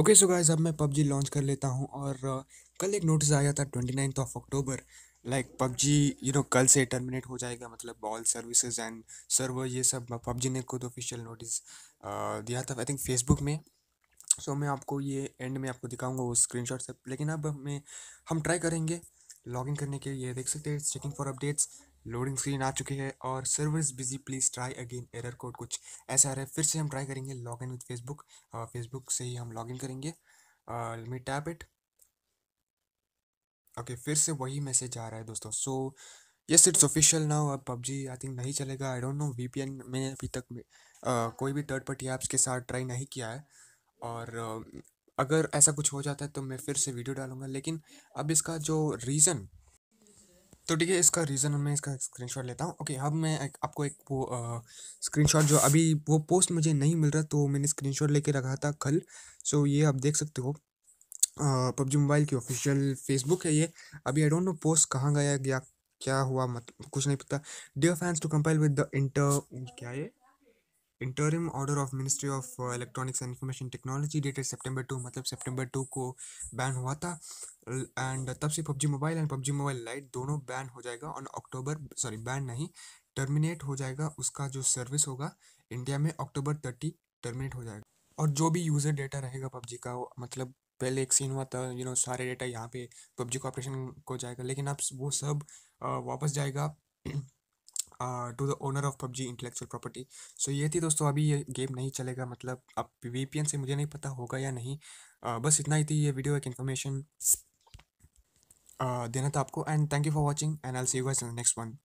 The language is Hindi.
ओके सो गाइस अब मैं पबजी लॉन्च कर लेता हूँ और uh, कल एक नोटिस आया था twenty ninth of October like PUBG you know कल से टर्मिनेट हो जाएगा मतलब ऑल सर्विसेज एंड सर्वर ये सब पबजी ने खुद ऑफिशियल नोटिस uh, दिया था आई थिंक फेसबुक में सो so, मैं आपको ये एंड में आपको दिखाऊंगा वो स्क्रीन से लेकिन अब हमें हम ट्राई करेंगे लॉगिन करने के लिए देख सकते हैं checking for updates loading screen आ चुकी है और server is busy please try again error code कुछ ऐसा आ रहा है फिर से हम ट्राई करेंगे log in with Facebook Facebook से ही हम लॉग इन करेंगे मी टैप इट ओके फिर से वही मैसेज आ रहा है दोस्तों so yes it's official now अब पबजी आई थिंक नहीं चलेगा I don't know V P N मैंने अभी तक uh, कोई भी थर्ड पार्टी ऐप्स के साथ ट्राई नहीं किया है और uh, अगर ऐसा कुछ हो जाता है तो मैं फिर से वीडियो डालूंगा लेकिन अब इसका जो रीज़न तो ठीक है इसका रीज़न मैं इसका स्क्रीनशॉट लेता हूँ ओके अब मैं एक, आपको एक वो स्क्रीनशॉट जो अभी वो पोस्ट मुझे नहीं मिल रहा तो मैंने स्क्रीनशॉट लेके रखा था कल सो ये आप देख सकते हो पबजी मोबाइल की ऑफिशियल फेसबुक है ये अभी आई डोंट नो पोस्ट कहाँ गया क्या हुआ मत कुछ नहीं पता dear fans to compare with the inter क्या है interim order of ministry of electronics and information technology dated September two मतलब सेप्टेम्बर टू को बैन हुआ था एंड तब से PUBG mobile and PUBG mobile lite दोनों बैन हो जाएगा ऑन अक्टूबर सॉरी बैन नहीं टर्मिनेट हो जाएगा उसका जो सर्विस होगा इंडिया में अक्टूबर थर्टी टर्मिनेट हो जाएगा और जो भी यूज़र डेटा रहेगा पबजी का मतलब पहले एक सीन हुआ था यू you नो know, सारे डेटा यहाँ पे पबजी कॉपरेशन को जाएगा लेकिन अब वो सब uh, वापस जाएगा to the owner of PUBG intellectual property so ये थी दोस्तों अभी ये गेम नहीं चलेगा मतलब अब वी से मुझे नहीं पता होगा या नहीं uh, बस इतना ही थी ये वीडियो एक इन्फॉर्मेशन uh, देना था आपको and thank you for watching and I see you guys in next one